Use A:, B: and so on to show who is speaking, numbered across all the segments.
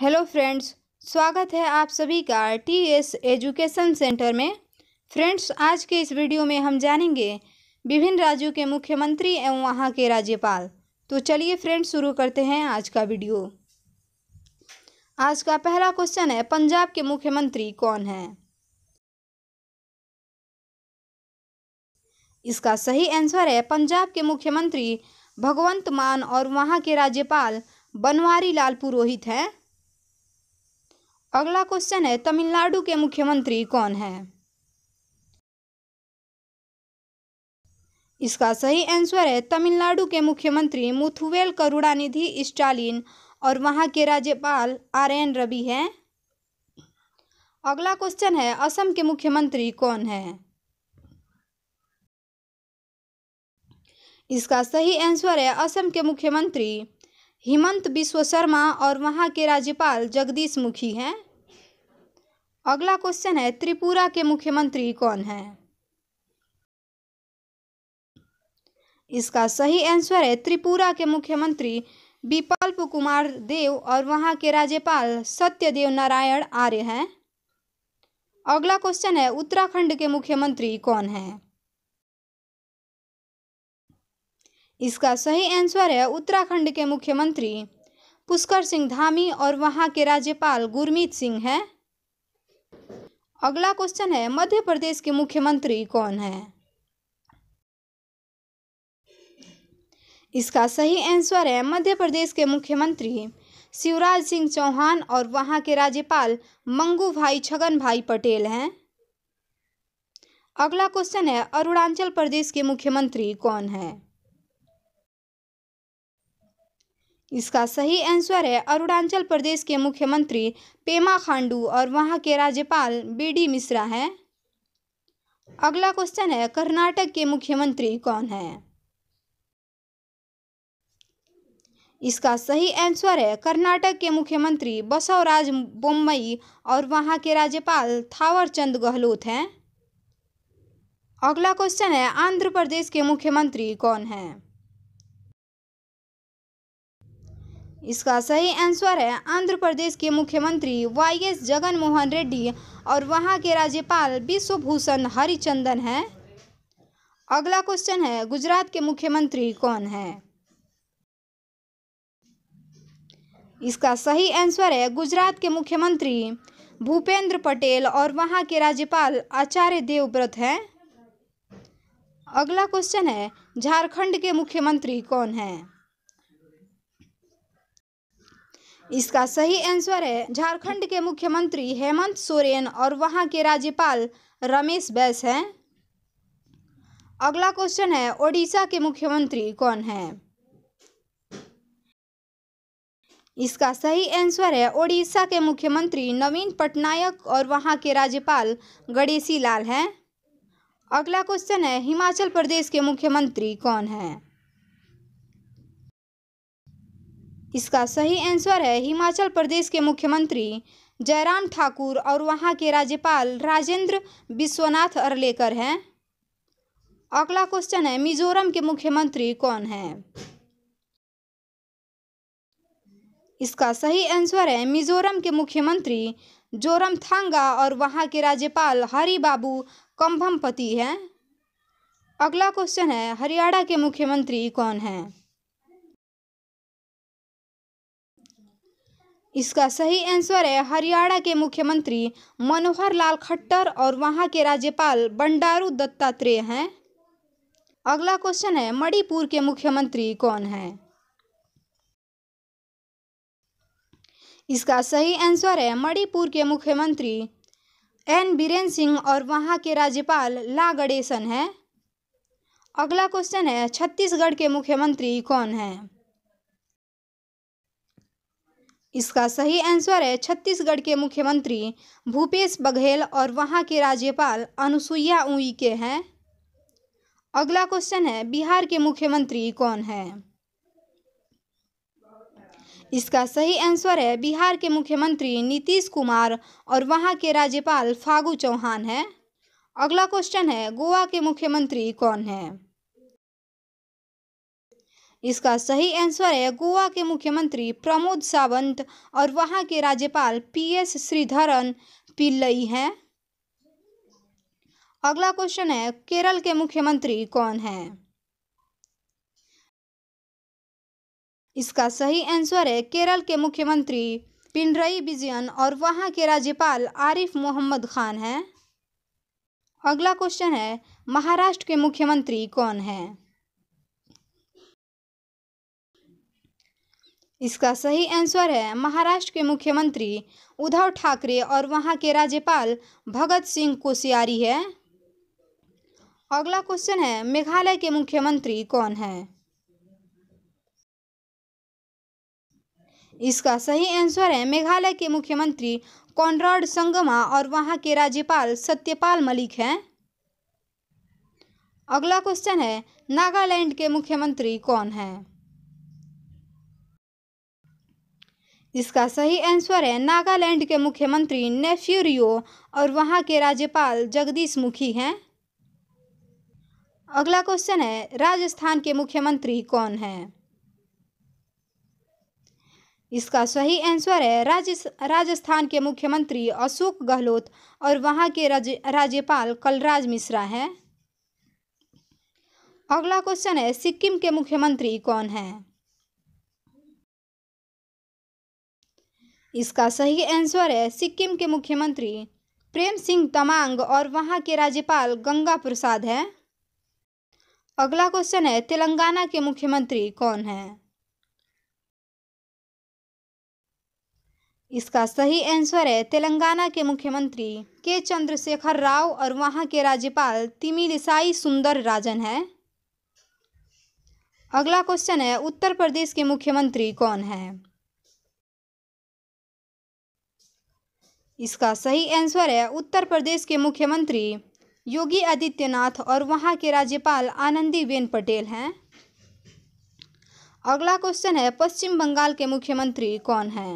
A: hello friends स्वागत है आप सभी का टी एस एजुकेशन सेंटर में फ्रेंड्स आज के इस वीडियो में हम जानेंगे विभिन्न राज्यों के मुख्यमंत्री एवं वहां के राज्यपाल तो चलिए फ्रेंड्स शुरू करते हैं आज का वीडियो आज का पहला क्वेश्चन है पंजाब के मुख्यमंत्री कौन है इसका सही आंसर है पंजाब के मुख्यमंत्री भगवंत मान और वहाँ के राज्यपाल बनवारी लाल पुरोहित हैं अगला क्वेश्चन है तमिलनाडु के मुख्यमंत्री कौन है इसका सही आंसर है तमिलनाडु के मुख्यमंत्री मुथुवेल करुणानिधि स्टालिन और वहां के राज्यपाल आर एन रवि हैं अगला क्वेश्चन है असम के मुख्यमंत्री कौन है इसका सही आंसर है असम के मुख्यमंत्री हिमंत बिश्व शर्मा और वहाँ के राज्यपाल जगदीश मुखी हैं अगला क्वेश्चन है त्रिपुरा के मुख्यमंत्री कौन है इसका सही आंसर है त्रिपुरा के मुख्यमंत्री विपल्प कुमार देव और वहाँ के राज्यपाल सत्यदेव नारायण आर्य हैं अगला क्वेश्चन है उत्तराखंड के मुख्यमंत्री कौन हैं इसका सही आंसर है उत्तराखंड के मुख्यमंत्री पुष्कर सिंह धामी और वहां के राज्यपाल गुरमीत सिंह हैं अगला क्वेश्चन है मध्य प्रदेश के मुख्यमंत्री कौन है इसका सही आंसर है मध्य प्रदेश के मुख्यमंत्री शिवराज सिंह चौहान और वहां के राज्यपाल मंगू भाई छगन भाई पटेल हैं अगला क्वेश्चन है अरुणाचल प्रदेश के मुख्यमंत्री कौन है इसका सही आंसर है अरुणाचल प्रदेश के मुख्यमंत्री पेमा खांडू और वहां के राज्यपाल बी डी मिश्रा हैं अगला क्वेश्चन है कर्नाटक के मुख्यमंत्री कौन है इसका सही आंसर है कर्नाटक के मुख्यमंत्री बसवराज बोम्बई और वहां के राज्यपाल थावरचंद गहलोत हैं अगला क्वेश्चन है आंध्र प्रदेश के मुख्यमंत्री कौन है इसका सही आंसर है आंध्र प्रदेश के मुख्यमंत्री वाई एस जगन मोहन रेड्डी और वहां के राज्यपाल विश्वभूषण हरिचंदन हैं अगला क्वेश्चन है गुजरात के मुख्यमंत्री कौन है इसका सही आंसर है गुजरात के मुख्यमंत्री भूपेंद्र पटेल और वहां के राज्यपाल आचार्य देवव्रत हैं अगला क्वेश्चन है झारखंड के मुख्यमंत्री कौन हैं इसका सही आंसर है झारखंड के मुख्यमंत्री हेमंत सोरेन और वहां के राज्यपाल रमेश बैस हैं अगला क्वेश्चन है ओडिशा के मुख्यमंत्री कौन है इसका सही आंसर है ओडिशा के मुख्यमंत्री नवीन पटनायक और वहां के राज्यपाल गणेशी लाल हैं अगला क्वेश्चन है हिमाचल प्रदेश के मुख्यमंत्री कौन है इसका सही आंसर है हिमाचल प्रदेश के मुख्यमंत्री जयराम ठाकुर और वहां के राज्यपाल राजेंद्र विश्वनाथ अरलेकर हैं अगला क्वेश्चन है मिजोरम के मुख्यमंत्री कौन है इसका सही आंसर है मिजोरम के मुख्यमंत्री जोरम थांगा और वहां के राज्यपाल हरी बाबू कम्भमपति हैं अगला क्वेश्चन है हरियाणा के मुख्यमंत्री कौन है इसका सही आंसर है हरियाणा के मुख्यमंत्री मनोहर लाल खट्टर और वहां के राज्यपाल बंडारू दत्तात्रेय हैं अगला क्वेश्चन है मणिपुर के मुख्यमंत्री कौन है इसका सही आंसर है मणिपुर के मुख्यमंत्री एन बीरेन सिंह और वहां के राज्यपाल ला गणेशन हैं अगला क्वेश्चन है छत्तीसगढ़ के मुख्यमंत्री कौन है इसका सही आंसर है छत्तीसगढ़ के मुख्यमंत्री भूपेश बघेल और वहां के राज्यपाल अनुसुईया उइके हैं अगला क्वेश्चन है बिहार के मुख्यमंत्री कौन है इसका सही आंसर है बिहार के मुख्यमंत्री नीतीश कुमार और वहां के राज्यपाल फागू चौहान है अगला क्वेश्चन है गोवा के मुख्यमंत्री कौन है इसका सही आंसर है गोवा के मुख्यमंत्री प्रमोद सावंत और वहां के राज्यपाल पीएस श्रीधरन पिल्लई हैं अगला क्वेश्चन है केरल के मुख्यमंत्री कौन है इसका सही आंसर है केरल के मुख्यमंत्री पिनरई विजयन और वहां के राज्यपाल आरिफ मोहम्मद खान हैं अगला क्वेश्चन है महाराष्ट्र के मुख्यमंत्री कौन है इसका सही आंसर है महाराष्ट्र के मुख्यमंत्री उद्धव ठाकरे और वहां के राज्यपाल भगत सिंह कोश्यारी है अगला क्वेश्चन है मेघालय के मुख्यमंत्री कौन है इसका सही आंसर है मेघालय के मुख्यमंत्री कॉनराड संगमा और वहां के राज्यपाल सत्यपाल मलिक हैं अगला क्वेश्चन है नागालैंड के मुख्यमंत्री कौन है इसका सही आंसर है नागालैंड के मुख्यमंत्री नेफ्यूरियो और वहाँ के राज्यपाल जगदीश मुखी हैं अगला क्वेश्चन है राजस्थान के मुख्यमंत्री कौन हैं इसका सही आंसर है राजस्थान के मुख्यमंत्री अशोक गहलोत और वहाँ के राज्यपाल कलराज मिश्रा हैं अगला क्वेश्चन है सिक्किम के मुख्यमंत्री कौन हैं इसका सही आंसर है सिक्किम के मुख्यमंत्री प्रेम सिंह तमांग और वहां के राज्यपाल गंगा प्रसाद हैं अगला क्वेश्चन है तेलंगाना के मुख्यमंत्री कौन है इसका सही आंसर है तेलंगाना के मुख्यमंत्री के चंद्रशेखर राव और वहां के राज्यपाल तिमिलिसाई सुंदर राजन है अगला क्वेश्चन है उत्तर प्रदेश के मुख्यमंत्री कौन है इसका सही आंसर है उत्तर प्रदेश के मुख्यमंत्री योगी आदित्यनाथ और वहां के राज्यपाल आनंदीबेन पटेल हैं अगला क्वेश्चन है पश्चिम बंगाल के मुख्यमंत्री कौन हैं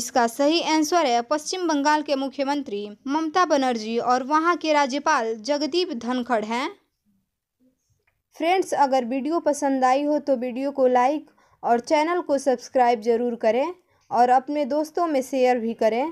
A: इसका सही आंसर है पश्चिम बंगाल के मुख्यमंत्री ममता बनर्जी और वहां के राज्यपाल जगदीप धनखड़ हैं फ्रेंड्स अगर वीडियो पसंद आई हो तो वीडियो को लाइक और चैनल को सब्सक्राइब ज़रूर करें और अपने दोस्तों में शेयर भी करें